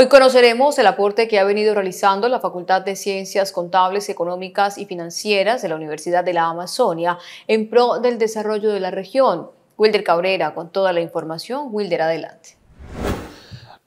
Hoy conoceremos el aporte que ha venido realizando la Facultad de Ciencias Contables, Económicas y Financieras de la Universidad de la Amazonia en pro del desarrollo de la región. Wilder Cabrera con toda la información. Wilder, adelante.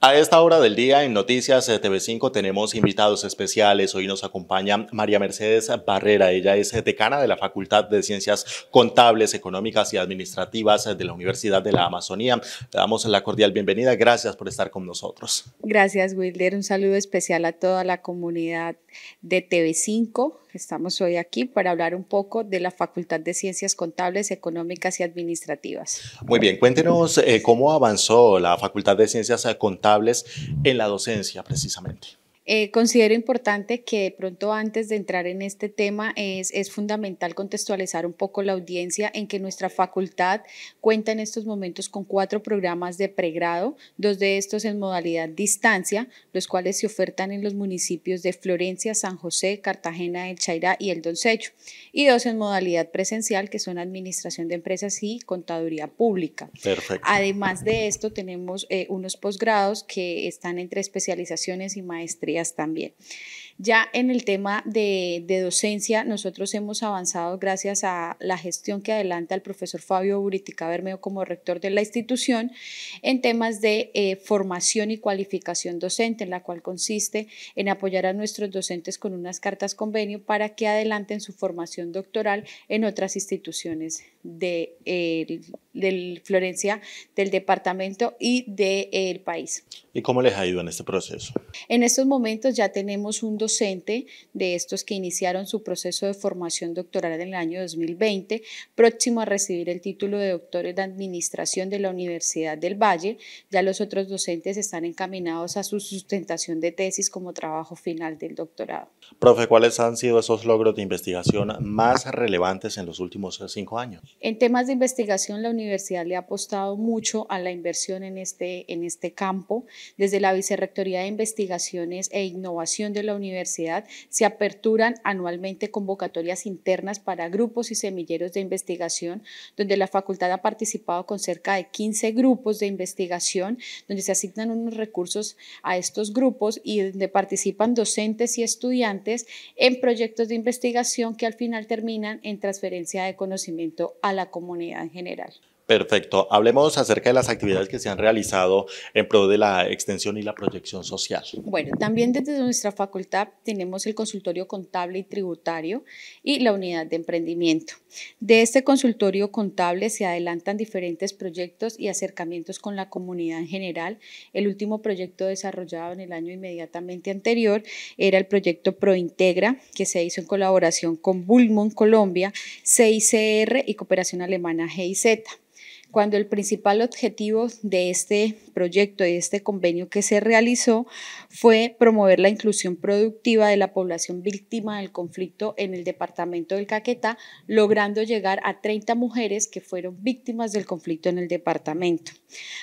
A esta hora del día en Noticias TV5 tenemos invitados especiales. Hoy nos acompaña María Mercedes Barrera. Ella es decana de la Facultad de Ciencias Contables, Económicas y Administrativas de la Universidad de la Amazonía. Le damos la cordial bienvenida. Gracias por estar con nosotros. Gracias, Wilder. Un saludo especial a toda la comunidad de TV5. Estamos hoy aquí para hablar un poco de la Facultad de Ciencias Contables, Económicas y Administrativas. Muy bien, cuéntenos eh, cómo avanzó la Facultad de Ciencias Contables en la docencia precisamente. Eh, considero importante que de pronto antes de entrar en este tema es, es fundamental contextualizar un poco la audiencia en que nuestra facultad cuenta en estos momentos con cuatro programas de pregrado, dos de estos en modalidad distancia, los cuales se ofertan en los municipios de Florencia, San José, Cartagena El Chairá y El Doncecho, y dos en modalidad presencial, que son Administración de Empresas y Contaduría Pública. Perfecto. Además de esto, tenemos eh, unos posgrados que están entre especializaciones y maestrías también. Ya en el tema de, docencia, nosotros hemos avanzado gracias a la gestión que adelanta el profesor Fabio Buritica Bermeo como rector de la institución en temas de eh, formación y cualificación docente, en la cual consiste en apoyar a nuestros docentes con unas cartas convenio para que adelanten su formación doctoral en otras instituciones de, eh, Florencia, del departamento y del de, eh, país. ¿Y cómo les ha ido en este proceso? En estos momentos ya tenemos un docente de estos que iniciaron su proceso de formación doctoral en el año 2020, próximo a recibir el título de doctor en administración de la Universidad del Valle. Ya los otros docentes están encaminados a su sustentación de tesis como trabajo final del doctorado. Profe, ¿cuáles han sido esos logros de investigación más relevantes en los últimos cinco años? En temas de investigación, la universidad le ha apostado mucho a la inversión en este, en este campo. Desde la Vicerrectoría de Investigaciones e Innovación de la Universidad, se aperturan anualmente convocatorias internas para grupos y semilleros de investigación, donde la facultad ha participado con cerca de 15 grupos de investigación, donde se asignan unos recursos a estos grupos y donde participan docentes y estudiantes en proyectos de investigación que al final terminan en transferencia de conocimiento a la comunidad en general. Perfecto. Hablemos acerca de las actividades que se han realizado en pro de la extensión y la proyección social. Bueno, también desde nuestra facultad tenemos el consultorio contable y tributario y la unidad de emprendimiento. De este consultorio contable se adelantan diferentes proyectos y acercamientos con la comunidad en general. El último proyecto desarrollado en el año inmediatamente anterior era el proyecto Prointegra, que se hizo en colaboración con Bulmon Colombia, CICR y Cooperación Alemana GIZ cuando el principal objetivo de este proyecto y este convenio que se realizó fue promover la inclusión productiva de la población víctima del conflicto en el departamento del Caquetá, logrando llegar a 30 mujeres que fueron víctimas del conflicto en el departamento.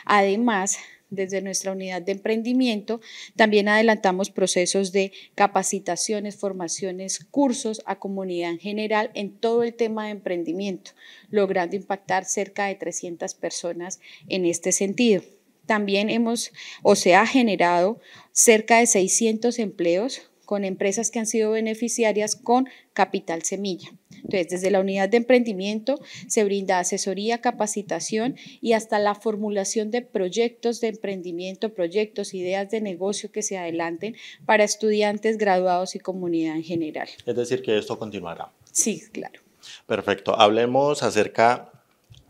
Además, desde nuestra unidad de emprendimiento también adelantamos procesos de capacitaciones, formaciones, cursos a comunidad en general en todo el tema de emprendimiento, logrando impactar cerca de 300 personas en este sentido. También hemos o se ha generado cerca de 600 empleos con empresas que han sido beneficiarias con Capital Semilla. Entonces, desde la unidad de emprendimiento se brinda asesoría, capacitación y hasta la formulación de proyectos de emprendimiento, proyectos, ideas de negocio que se adelanten para estudiantes, graduados y comunidad en general. Es decir, que esto continuará. Sí, claro. Perfecto. Hablemos acerca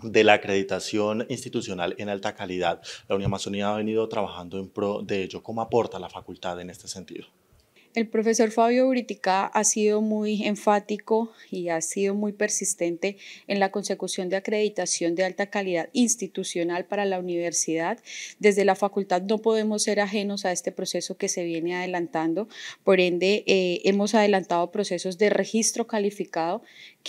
de la acreditación institucional en alta calidad. La Unión Amazonía ha venido trabajando en pro de ello. ¿Cómo aporta la facultad en este sentido? El profesor Fabio Britica ha sido muy enfático y ha sido muy persistente en la consecución de acreditación de alta calidad institucional para la universidad. Desde la facultad no podemos ser ajenos a este proceso que se viene adelantando. Por ende, eh, hemos adelantado procesos de registro calificado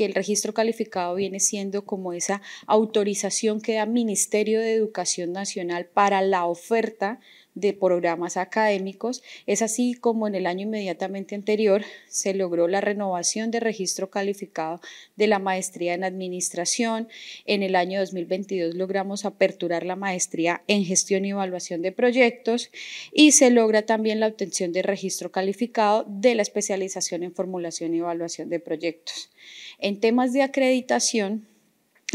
el registro calificado viene siendo como esa autorización que da Ministerio de Educación Nacional para la oferta de programas académicos. Es así como en el año inmediatamente anterior se logró la renovación de registro calificado de la maestría en administración. En el año 2022 logramos aperturar la maestría en gestión y evaluación de proyectos y se logra también la obtención de registro calificado de la especialización en formulación y evaluación de proyectos. En temas de acreditación,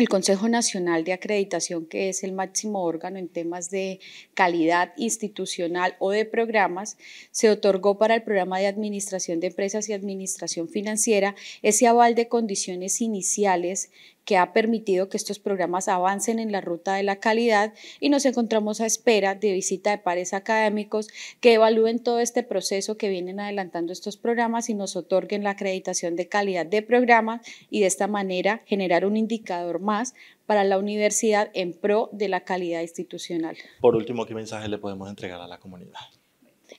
el Consejo Nacional de Acreditación, que es el máximo órgano en temas de calidad institucional o de programas, se otorgó para el programa de Administración de Empresas y Administración Financiera ese aval de condiciones iniciales que ha permitido que estos programas avancen en la ruta de la calidad y nos encontramos a espera de visita de pares académicos que evalúen todo este proceso que vienen adelantando estos programas y nos otorguen la acreditación de calidad de programas y de esta manera generar un indicador más para la universidad en pro de la calidad institucional. Por último, ¿qué mensaje le podemos entregar a la comunidad?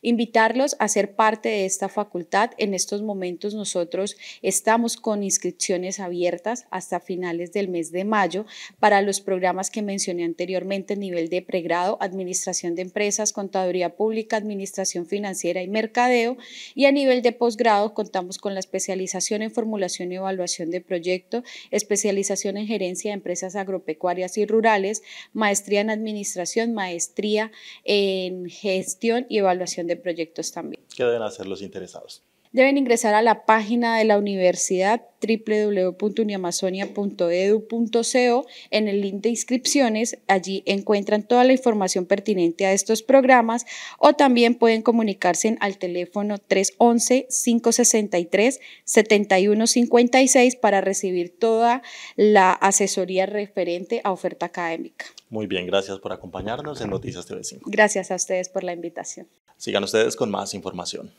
invitarlos a ser parte de esta facultad. En estos momentos nosotros estamos con inscripciones abiertas hasta finales del mes de mayo para los programas que mencioné anteriormente, nivel de pregrado, administración de empresas, contaduría pública, administración financiera y mercadeo. Y a nivel de posgrado contamos con la especialización en formulación y evaluación de proyecto, especialización en gerencia de empresas agropecuarias y rurales, maestría en administración, maestría en gestión y evaluación de proyectos también. ¿Qué deben hacer los interesados? deben ingresar a la página de la universidad www.uniamazonia.edu.co en el link de inscripciones. Allí encuentran toda la información pertinente a estos programas o también pueden comunicarse al teléfono 311-563-7156 para recibir toda la asesoría referente a oferta académica. Muy bien, gracias por acompañarnos en Noticias TV5. Gracias a ustedes por la invitación. Sigan ustedes con más información.